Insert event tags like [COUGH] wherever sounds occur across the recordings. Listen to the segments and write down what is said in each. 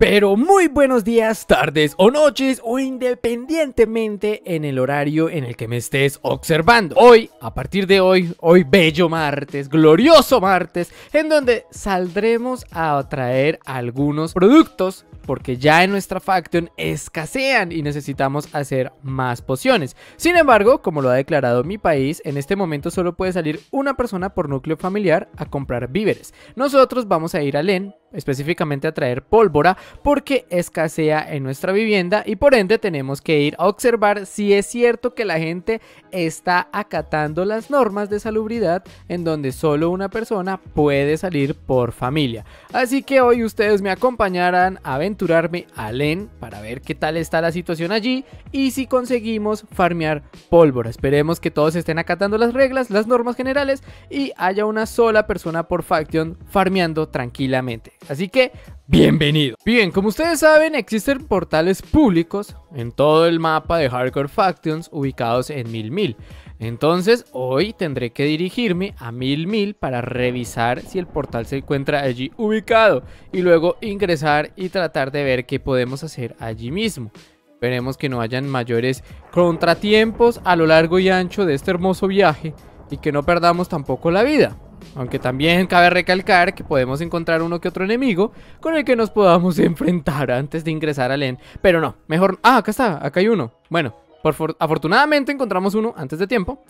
Pero muy buenos días, tardes o noches o independientemente en el horario en el que me estés observando. Hoy, a partir de hoy, hoy bello martes, glorioso martes, en donde saldremos a traer algunos productos porque ya en nuestra faction escasean y necesitamos hacer más pociones. Sin embargo, como lo ha declarado mi país, en este momento solo puede salir una persona por núcleo familiar a comprar víveres. Nosotros vamos a ir a Len específicamente a traer pólvora porque escasea en nuestra vivienda y por ende tenemos que ir a observar si es cierto que la gente está acatando las normas de salubridad en donde solo una persona puede salir por familia. Así que hoy ustedes me acompañarán a aventurar a Len para ver qué tal está la situación allí y si conseguimos farmear pólvora. Esperemos que todos estén acatando las reglas, las normas generales y haya una sola persona por faction farmeando tranquilamente. Así que Bienvenido. Bien, como ustedes saben, existen portales públicos en todo el mapa de Hardcore Factions ubicados en 1000 Entonces, hoy tendré que dirigirme a 1000 para revisar si el portal se encuentra allí ubicado y luego ingresar y tratar de ver qué podemos hacer allí mismo. Esperemos que no hayan mayores contratiempos a lo largo y ancho de este hermoso viaje y que no perdamos tampoco la vida. Aunque también cabe recalcar que podemos encontrar uno que otro enemigo con el que nos podamos [LAUGHS] enfrentar antes de ingresar al EN. Pero no, mejor... Ah, acá está, acá hay uno. Bueno, por afortunadamente encontramos uno antes de tiempo.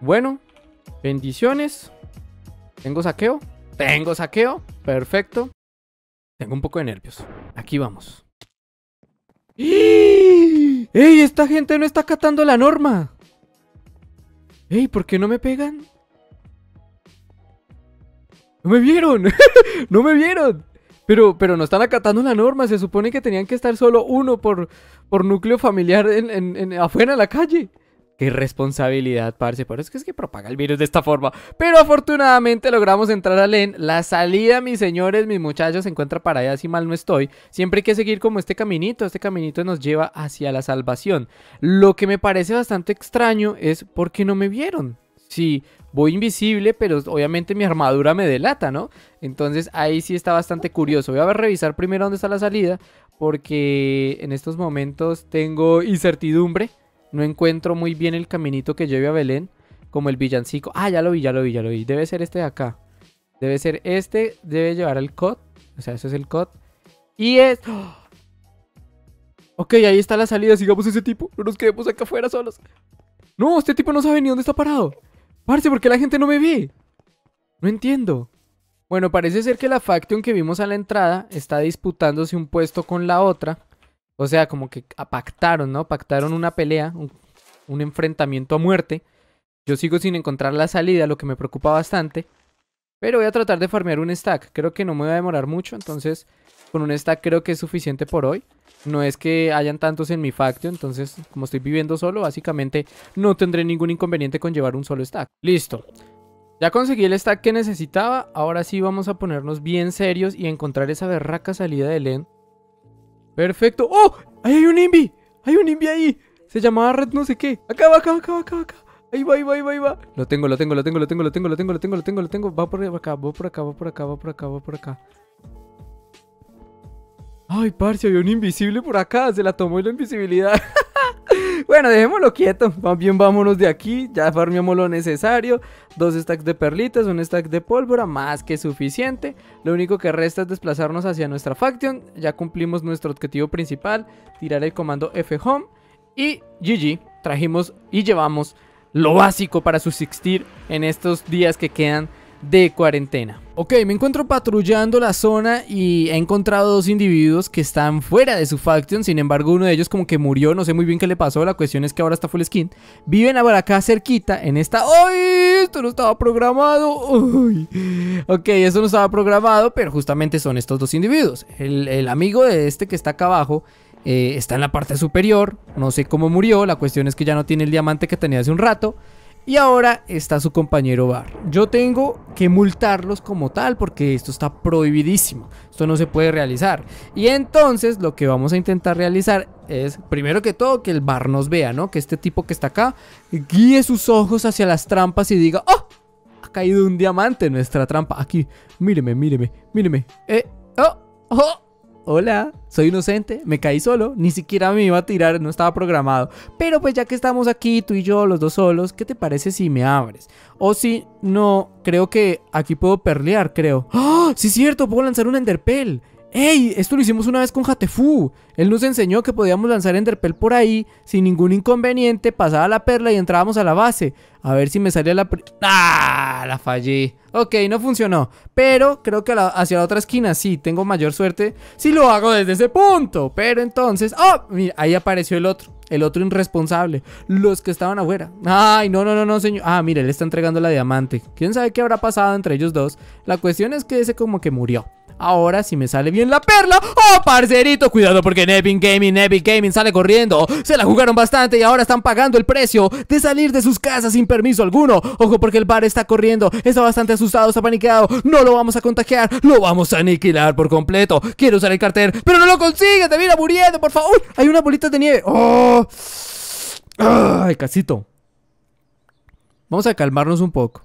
Bueno, bendiciones. ¿Tengo saqueo? Tengo saqueo. Perfecto. Tengo un poco de nervios. Aquí vamos. ¡Ey! ¡Esta gente no está catando la norma! ¡Ey! ¿Por qué no me pegan? ¡No me vieron! [LAUGHS] ¡No me vieron! Pero, pero no están acatando la norma. Se supone que tenían que estar solo uno por, por núcleo familiar en, en, afuera de la calle. Qué responsabilidad, parce. pero es que es que propaga el virus de esta forma. Pero afortunadamente logramos entrar a LEN. La salida, mis señores, mis muchachos, se encuentra para allá, si mal no estoy. Siempre hay que seguir como este caminito. Este caminito nos lleva hacia la salvación. Lo que me parece bastante extraño es por qué no me vieron. Sí, voy invisible, pero obviamente mi armadura me delata, ¿no? Entonces ahí sí está bastante curioso. Voy a ver, revisar primero dónde está la salida, porque en estos momentos tengo incertidumbre. No encuentro muy bien el caminito que lleve a Belén, como el villancico. Ah, ya lo vi, ya lo vi, ya lo vi. Debe ser este de acá. Debe ser este, debe llevar al COD. O sea, ese es el COD. Y es... ¡oh! Ok, ahí está la salida, sigamos ese tipo. No nos quedemos acá afuera solos. No, este tipo no sabe ni dónde está parado. Parce, ¿por qué la gente no me ve? No entiendo. Bueno, parece ser que la Faction que vimos a la entrada está disputándose un puesto con la otra. O sea, como que pactaron, ¿no? Pactaron una pelea, un, enfrentamiento a muerte. Yo sigo sin encontrar la salida, lo que me preocupa bastante. Pero voy a tratar de farmear un stack. Creo que no me va a demorar mucho, entonces con un stack creo que es suficiente por hoy. No es que hayan tantos en mi faction, entonces como estoy viviendo solo, básicamente no tendré ningún inconveniente con llevar un solo stack. Listo. Ya conseguí el stack que necesitaba, ahora sí vamos a ponernos bien serios y encontrar esa berraca salida de end. Perfecto. ¡Oh! ¡Ahí hay un Invi! ¡Hay un Invi ahí! Se llamaba Red no sé qué. Acá va, acá acá acá Ahí va, ahí va, ahí va, ahí va. Lo tengo, lo tengo, lo tengo, lo tengo, lo tengo, lo tengo, lo tengo, lo tengo, lo tengo, lo tengo. Va por acá, va por acá, va por acá, va por acá, va por acá. Ay, parce, había un invisible por acá. Se la tomó la invisibilidad. [LAUGHS] bueno, dejémoslo quieto. Más bien vámonos de aquí. Ya farmeamos lo necesario. Dos stacks de perlitas, un stack de pólvora. Más que suficiente. Lo único que resta es desplazarnos hacia nuestra faction. Ya cumplimos nuestro objetivo principal. Tirar el comando F-Home. Y GG. Trajimos y llevamos lo básico para subsistir en estos días que quedan de cuarentena. Ok, me encuentro patrullando la zona y he encontrado dos individuos que están fuera de su faction, sin embargo uno de ellos como que murió, no sé muy bien qué le pasó, la cuestión es que ahora está full skin. Viven ahora acá cerquita, en esta... ¡Ay! Esto no estaba programado. Ok, eso no estaba programado, pero justamente son estos dos individuos. El, amigo de este que está acá abajo eh, está en la parte superior, no sé cómo murió, la cuestión es que ya no tiene el diamante que tenía hace un rato. Y ahora está su compañero Bar. Yo tengo que multarlos como tal porque esto está prohibidísimo. Esto no se puede realizar. Y entonces lo que vamos a intentar realizar es, primero que todo, que el Bar nos vea, ¿no? Que este tipo que está acá guíe sus ojos hacia las trampas y diga, ¡Oh! Ha caído un diamante en nuestra trampa. Aquí, míreme, míreme, míreme. Eh, ¡Oh! ¡Oh! hola, soy inocente, me caí solo, ni siquiera me iba a tirar, no estaba programado. Pero pues ya que estamos aquí, tú y yo, los dos solos, ¿qué te parece si me abres? O si no, creo que aquí puedo perlear, creo. ¡Ah! Sí es cierto, puedo lanzar un enderpell. ¡Ey! Esto lo hicimos una vez con Jatefu. Él nos enseñó que podíamos lanzar Enderpell por ahí sin ningún inconveniente, pasaba la perla y entrábamos a la base. A ver si me salía la... ¡Ah! La fallé. Ok, no funcionó. Pero creo que hacia la otra esquina sí, tengo mayor suerte si lo hago desde ese punto. Pero entonces... ¡Oh! Mira, ahí apareció el otro. El otro irresponsable. Los que estaban afuera. Ay, no, no, no, no, señor. Ah, mire, le está entregando la diamante. ¿Quién sabe qué habrá pasado entre ellos dos? La cuestión es que ese como que murió. Ahora si me sale bien la perla ¡Oh, parcerito! Cuidado porque Nevin Gaming, Nevin Gaming sale corriendo Se la jugaron bastante y ahora están pagando el precio De salir de sus casas sin permiso alguno Ojo porque el bar está corriendo Está bastante asustado, está paniqueado No lo vamos a contagiar, lo vamos a aniquilar por completo Quiero usar el cartel, pero no lo consigue mira muriendo, por favor Hay una bolita de nieve oh. ¡Ay, casito! Vamos a calmarnos un poco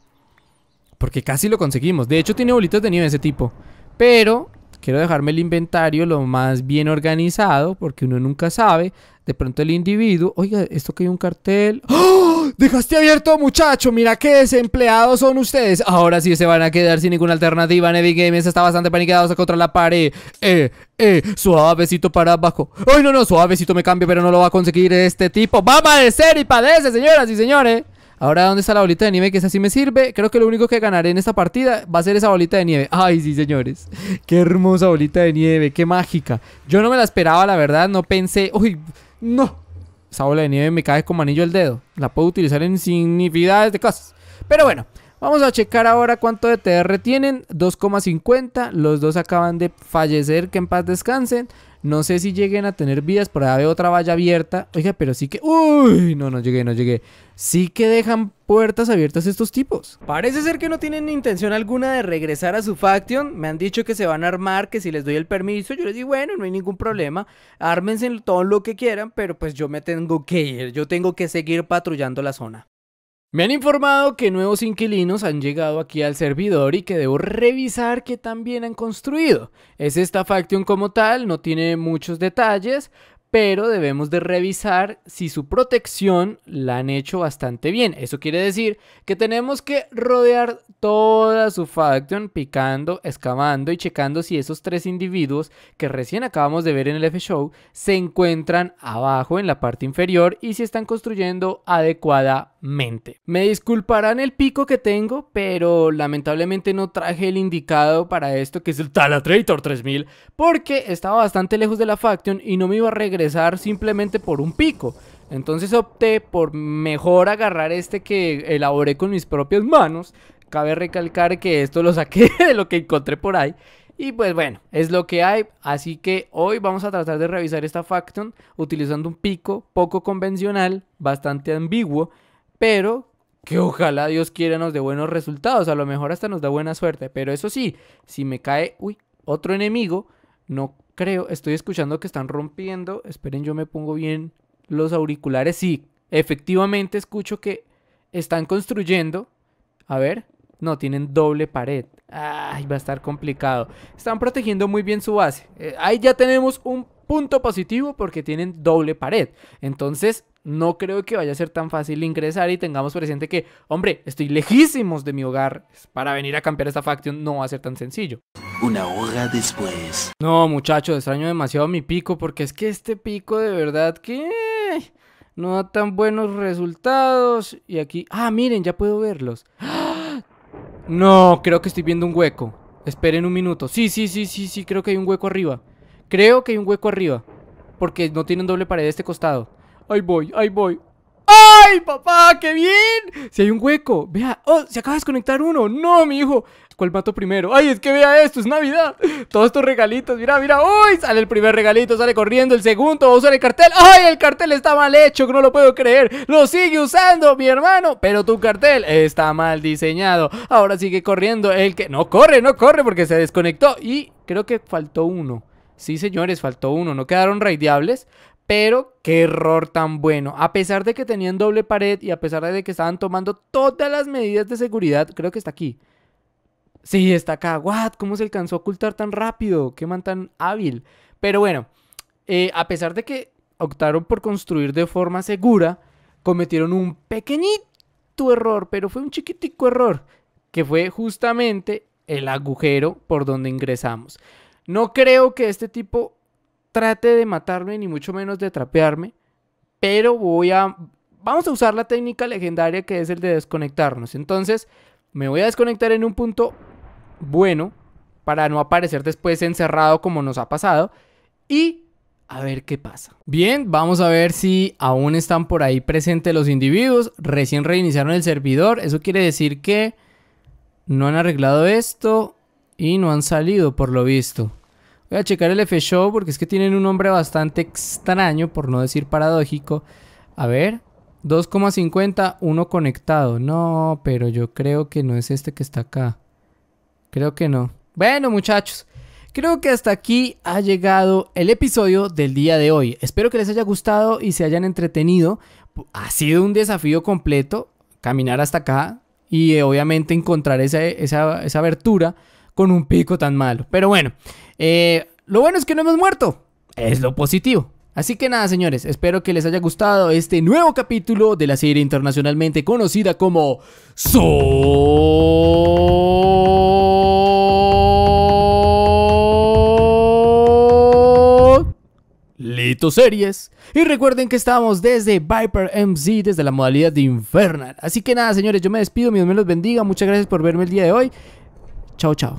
porque casi lo conseguimos. De hecho, tiene bolitas de nieve ese tipo. Pero quiero dejarme el inventario lo más bien organizado porque uno nunca sabe. De pronto el individuo, oiga, esto que hay un cartel. ¡Oh! Dejaste abierto, muchacho. Mira qué desempleados son ustedes. Ahora sí se van a quedar sin ninguna alternativa. Nevi Games está bastante paniqueado contra la pared. Eh, eh, suavecito para abajo. Ay, no, no, suavecito me cambio, pero no lo va a conseguir este tipo. Va a padecer y padece, señoras y señores. Ahora, ¿dónde está la bolita de nieve? Que esa sí me sirve. Creo que lo único que ganaré en esta partida va a ser esa bolita de nieve. Ay, sí, señores. [LAUGHS] Qué hermosa bolita de nieve. Qué mágica. Yo no me la esperaba, la verdad. No pensé... Uy, no. Esa bola de nieve me cae como anillo el dedo. La puedo utilizar en significadas de cosas. Pero bueno, Vamos a checar ahora cuánto de TR tienen. 2,50. Los dos acaban de fallecer. Que en paz descansen. No sé si lleguen a tener vías. Por ahí otra valla abierta. Oiga, pero sí que... Uy, no, no llegué, no llegué. Sí que dejan puertas abiertas estos tipos. Parece ser que no tienen intención alguna de regresar a su faction. Me han dicho que se van a armar, que si les doy el permiso, yo les digo, bueno, no hay ningún problema. Ármense todo lo que quieran, pero pues yo me tengo que ir. Yo tengo que seguir patrullando la zona. Me han informado que nuevos inquilinos han llegado aquí al servidor y que debo revisar que también han construido. Es esta faction como tal, no tiene muchos detalles, pero debemos de revisar si su protección la han hecho bastante bien. Eso quiere decir que tenemos que rodear toda su faction picando, excavando y checando si esos tres individuos que recién acabamos de ver en el F-Show se encuentran abajo en la parte inferior y si están construyendo adecuadamente. Me disculparán el pico que tengo, pero lamentablemente no traje el indicado para esto que es el Talatrator 3000 porque estaba bastante lejos de la faction y no me iba a regresar simplemente por un pico. Entonces opté por mejor agarrar este que elaboré con mis propias manos. Cabe recalcar que esto lo saqué [LAUGHS] de lo que encontré por ahí. Y pues bueno, es lo que hay. Así que hoy vamos a tratar de revisar esta faction utilizando un pico poco convencional, bastante ambiguo, pero que ojalá Dios quiera nos dé buenos resultados. A lo mejor hasta nos da buena suerte. Pero eso sí, si me cae uy, otro enemigo, no creo, estoy escuchando que están rompiendo. Esperen, yo me pongo bien los auriculares. Sí, efectivamente escucho que están construyendo. A ver, no, tienen doble pared. Ay, va a estar complicado. Están protegiendo muy bien su base. Eh, ahí ya tenemos un punto positivo porque tienen doble pared. Entonces, no creo que vaya a ser tan fácil ingresar y tengamos presente que, hombre, estoy lejísimos de mi hogar. Para venir a cambiar esta faction no va a ser tan sencillo. Una hora después. No, muchachos, extraño demasiado mi pico porque es que este pico de verdad que no da tan buenos resultados. Y aquí, ah, miren, ya puedo verlos. [GASPS] No, creo que estoy viendo un hueco. Esperen un minuto. Sí, sí, sí, sí, sí, creo que hay un hueco arriba. Creo que hay un hueco arriba. Porque no tienen doble pared de este costado ahí voy, ahí voy. ¡Ay, papá! ¡Qué bien! Si hay un hueco, vea. ¡Oh! Se acaba de desconectar uno. ¡No, mi hijo! ¿Cuál mato primero? ¡Ay, es que vea esto! ¡Es Navidad! Todos estos regalitos, mira, mira. ¡Uy! Sale el primer regalito, sale corriendo el segundo, usa oh, el cartel. ¡Ay, el cartel está mal hecho! no lo puedo creer. ¡Lo sigue usando, mi hermano! Pero tu cartel está mal diseñado. Ahora sigue corriendo el que. No corre, no corre porque se desconectó. Y creo que faltó uno. Sí, señores, faltó uno. No quedaron raideables, pero qué error tan bueno. A pesar de que tenían doble pared y a pesar de que estaban tomando todas las medidas de seguridad, creo que está aquí. Sí, está acá. ¿What? ¿Cómo se alcanzó a ocultar tan rápido? ¿Qué man tan hábil? Pero bueno, eh, a pesar de que optaron por construir de forma segura, cometieron un pequeñito error, pero fue un chiquitico error, que fue justamente el agujero por donde ingresamos. No creo que este tipo trate de matarme, ni mucho menos de trapearme, pero voy a... Vamos a usar la técnica legendaria que es el de desconectarnos. Entonces, me voy a desconectar en un punto bueno para no aparecer después encerrado como nos ha pasado y a ver qué pasa. Bien, vamos a ver si aún están por ahí presentes los individuos. Recién reiniciaron el servidor, eso quiere decir que no han arreglado esto y no han salido por lo visto. Voy a checar el F-Show porque es que tienen un nombre bastante extraño, por no decir paradójico. A ver, 2,50, uno conectado. No, pero yo creo que no es este que está acá. Creo que no. Bueno, muchachos. Creo que hasta aquí ha llegado el episodio del día de hoy. Espero que les haya gustado y se hayan entretenido. Ha sido un desafío completo caminar hasta acá y eh, obviamente encontrar esa, esa, esa abertura con un pico tan malo. Pero bueno, eh, lo bueno es que no hemos muerto. Es lo positivo. Así que nada, señores, espero que les haya gustado este nuevo capítulo de la serie internacionalmente conocida como SOOOOOO. Lito Series. Y recuerden que estamos desde Viper MC, desde la modalidad de Infernal. Así que nada, señores, yo me despido, mi Dios me los bendiga, muchas gracias por verme el día de hoy. Chao, chao.